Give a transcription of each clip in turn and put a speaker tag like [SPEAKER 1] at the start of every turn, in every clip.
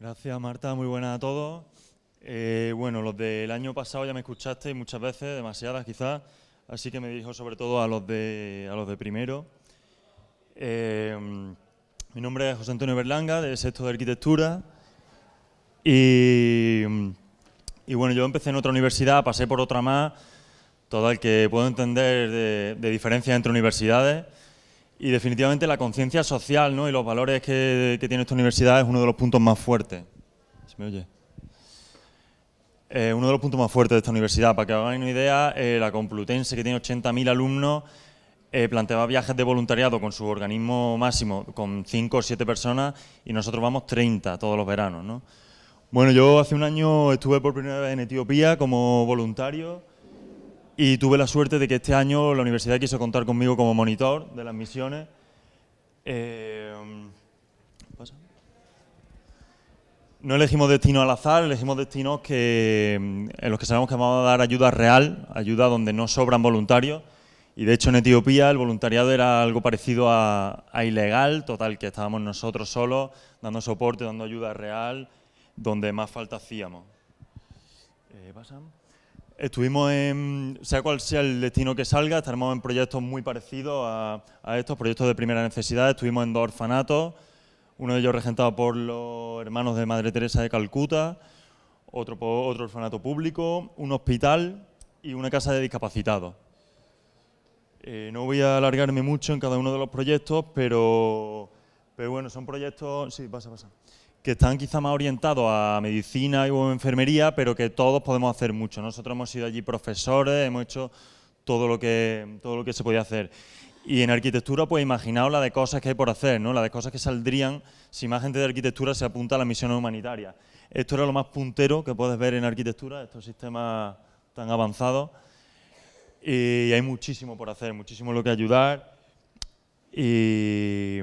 [SPEAKER 1] Gracias, Marta. Muy buenas a todos. Eh, bueno, los del año pasado ya me escuchaste muchas veces, demasiadas quizás, así que me dirijo sobre todo a los de, primero. Eh, mi nombre es José Antonio Berlanga, de sexto de arquitectura. Y, bueno, yo empecé en otra universidad, pasé por otra más, todo el que puedo entender de, de diferencias entre universidades. Y definitivamente la conciencia social ¿no? y los valores que, tiene esta universidad es uno de los puntos más fuertes. ¿Se me oye? Eh, uno de los puntos más fuertes de esta universidad. Para que hagan una idea, eh, la Complutense, que tiene 80.000 alumnos, eh, planteaba viajes de voluntariado con su organismo máximo, con 5 o 7 personas, y nosotros vamos 30 todos los veranos. ¿no? Bueno, yo hace un año estuve por primera vez en Etiopía como voluntario y tuve la suerte de que este año la universidad quiso contar conmigo como monitor de las misiones. Eh, no elegimos destino al azar, elegimos destinos que, mm, en los que sabemos que vamos a dar ayuda real, ayuda donde no sobran voluntarios. Y de hecho en Etiopía el voluntariado era algo parecido a, ilegal, total, que estábamos nosotros solos dando soporte, dando ayuda real, donde más falta hacíamos. Eh, Estuvimos en, sea cual sea el destino que salga, estaremos en proyectos muy parecidos a, estos, proyectos de primera necesidad. Estuvimos en dos orfanatos, uno de ellos regentado por los hermanos de Madre Teresa de Calcuta, otro, otro orfanato público, un hospital y una casa de discapacitados. Eh, no voy a alargarme mucho en cada uno de los proyectos, pero, pero bueno, son proyectos... Sí, pasa, pasa que están quizá más orientados a medicina o enfermería, pero que todos podemos hacer mucho. Nosotros hemos sido allí profesores, hemos hecho todo lo que, todo lo que se podía hacer. Y en arquitectura, pues imaginaos la de cosas que hay por hacer, ¿no? la de cosas que saldrían si más gente de arquitectura se apunta a la misión humanitaria. Esto era lo más puntero que puedes ver en arquitectura, estos sistemas tan avanzados. Y hay muchísimo por hacer, muchísimo lo que ayudar. Y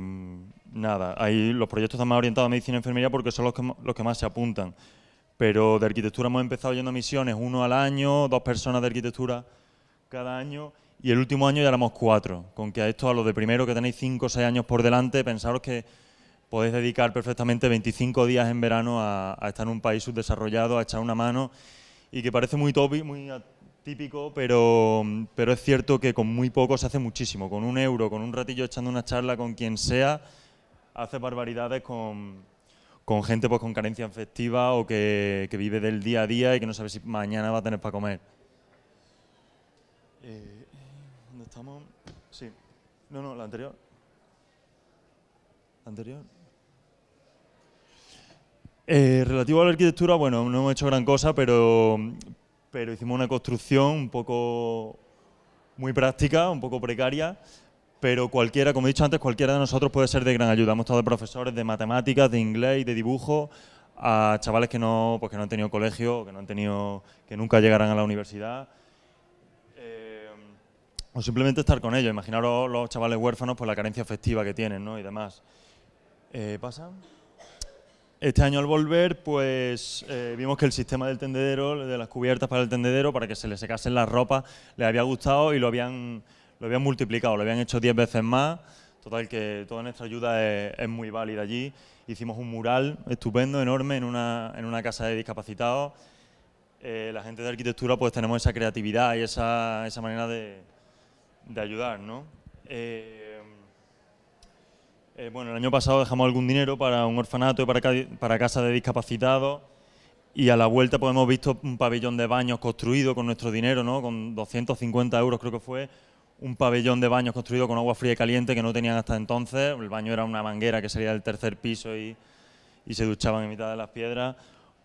[SPEAKER 1] nada. Ahí los proyectos están más orientados a medicina y enfermería porque son los que, los que más se apuntan. Pero de arquitectura hemos empezado yendo a misiones, uno al año, dos personas de arquitectura cada año. Y el último año ya éramos cuatro. Con que a esto, a lo de primero, que tenéis cinco o seis años por delante, pensaros que podéis dedicar perfectamente 25 días en verano a, estar en un país subdesarrollado, a echar una mano. Y que parece muy topi, muy típico, pero, pero es cierto que con muy poco se hace muchísimo. Con un euro, con un ratillo echando una charla con quien sea, hace barbaridades con, gente pues, con carencia afectiva o que, vive del día a día y que no sabe si mañana va a tener para comer. Eh, ¿Dónde estamos? Sí. No, no, la anterior. anterior? Eh, relativo a la arquitectura, bueno, no hemos hecho gran cosa, pero, pero hicimos una construcción un poco muy práctica, un poco precaria, pero cualquiera, como he dicho antes, cualquiera de nosotros puede ser de gran ayuda. Hemos estado de profesores de matemáticas, de inglés y de dibujo a chavales que no, pues, no han tenido colegio, que no han tenido, que nunca llegarán a la universidad. Eh, o simplemente estar con ellos. Imaginaros los chavales huérfanos por pues, la carencia afectiva que tienen, ¿no? Y demás. Eh, ¿Pasa? Este año al volver, pues eh, vimos que el sistema del tendedero, de las cubiertas para el tendedero, para que se le secasen las ropas, les había gustado y lo habían lo habían multiplicado, lo habían hecho 10 veces más. Total, que toda nuestra ayuda es, muy válida allí. Hicimos un mural estupendo, enorme, en una, casa de discapacitados. Eh, la gente de arquitectura, pues tenemos esa creatividad y esa, manera de, de, ayudar, eh, eh, bueno, el año pasado dejamos algún dinero para un orfanato y para, casa de discapacitados. Y a la vuelta pues hemos visto un pabellón de baños construido con nuestro dinero, ¿no? Con 250 euros creo que fue, un pabellón de baños construido con agua fría y caliente que no tenían hasta entonces. El baño era una manguera que salía del tercer piso y, se duchaban en mitad de las piedras.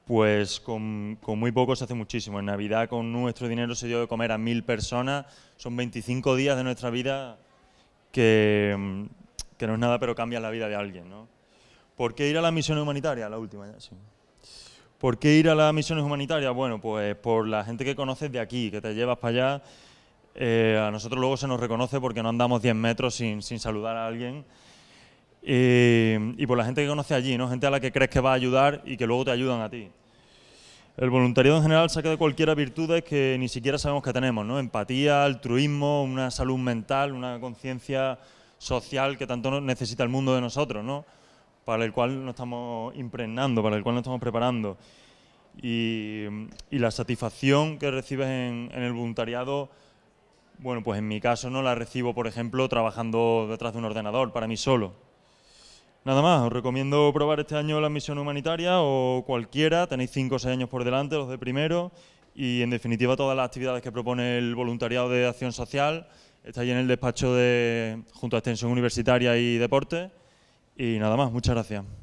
[SPEAKER 1] Pues con, muy poco se hace muchísimo. En Navidad con nuestro dinero se dio de comer a mil personas. Son 25 días de nuestra vida que, no es nada, pero cambia la vida de alguien. ¿no? ¿Por qué ir a la misión humanitaria La última ya, sí. ¿Por qué ir a las misiones humanitarias? Bueno, pues por la gente que conoces de aquí, que te llevas para allá eh, a nosotros luego se nos reconoce porque no andamos 10 metros sin, saludar a alguien. y por la gente que conoce allí, ¿no? gente a la que crees que va a ayudar y que luego te ayudan a ti. El voluntariado en general saca de cualquiera virtudes que ni siquiera sabemos que tenemos, ¿no? Empatía, altruismo, una salud mental, una conciencia social que tanto necesita el mundo de nosotros, ¿no? Para el cual nos estamos impregnando, para el cual nos estamos preparando. Y, la satisfacción que recibes en el voluntariado bueno, pues en mi caso no la recibo, por ejemplo, trabajando detrás de un ordenador, para mí solo. Nada más, os recomiendo probar este año la misión humanitaria o cualquiera, tenéis cinco o seis años por delante, los de primero, y en definitiva todas las actividades que propone el voluntariado de acción social, está en el despacho de junto a Extensión Universitaria y Deporte, y nada más, muchas gracias.